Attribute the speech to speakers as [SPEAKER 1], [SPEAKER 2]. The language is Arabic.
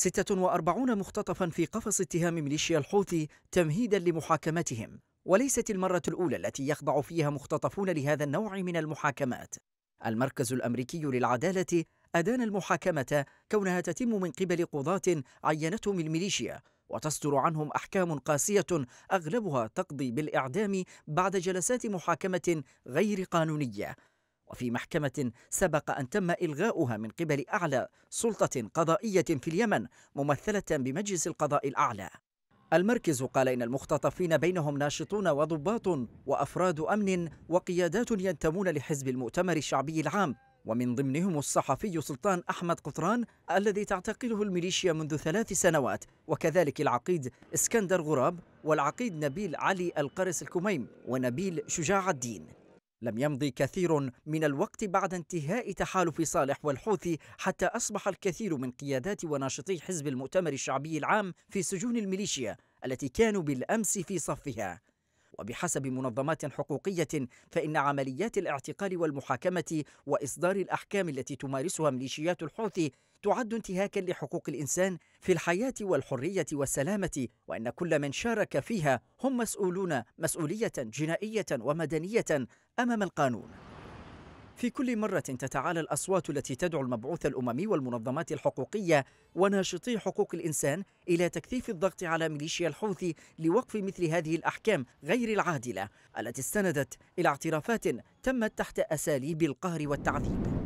[SPEAKER 1] 46 مختطفا في قفص اتهام ميليشيا الحوثي تمهيدا لمحاكمتهم وليست المرة الأولى التي يخضع فيها مختطفون لهذا النوع من المحاكمات المركز الأمريكي للعدالة أدان المحاكمة كونها تتم من قبل قضاة عينتهم الميليشيا وتصدر عنهم أحكام قاسية أغلبها تقضي بالإعدام بعد جلسات محاكمة غير قانونية وفي محكمة سبق أن تم إلغاؤها من قبل أعلى سلطة قضائية في اليمن ممثلة بمجلس القضاء الأعلى المركز قال إن المختطفين بينهم ناشطون وضباط وأفراد أمن وقيادات ينتمون لحزب المؤتمر الشعبي العام ومن ضمنهم الصحفي سلطان أحمد قطران الذي تعتقله الميليشيا منذ ثلاث سنوات وكذلك العقيد اسكندر غراب والعقيد نبيل علي القرس الكميم ونبيل شجاع الدين لم يمضي كثير من الوقت بعد انتهاء تحالف صالح والحوثي حتى أصبح الكثير من قيادات وناشطي حزب المؤتمر الشعبي العام في سجون الميليشيا التي كانوا بالأمس في صفها وبحسب منظمات حقوقية فإن عمليات الاعتقال والمحاكمة وإصدار الأحكام التي تمارسها ميليشيات الحوثي تعد انتهاكا لحقوق الانسان في الحياه والحريه والسلامه وان كل من شارك فيها هم مسؤولون مسؤوليه جنائيه ومدنيه امام القانون في كل مرة تتعالى الأصوات التي تدعو المبعوث الأممي والمنظمات الحقوقية وناشطي حقوق الإنسان إلى تكثيف الضغط على ميليشيا الحوثي لوقف مثل هذه الأحكام غير العادلة التي استندت إلى اعترافات تمت تحت أساليب القهر والتعذيب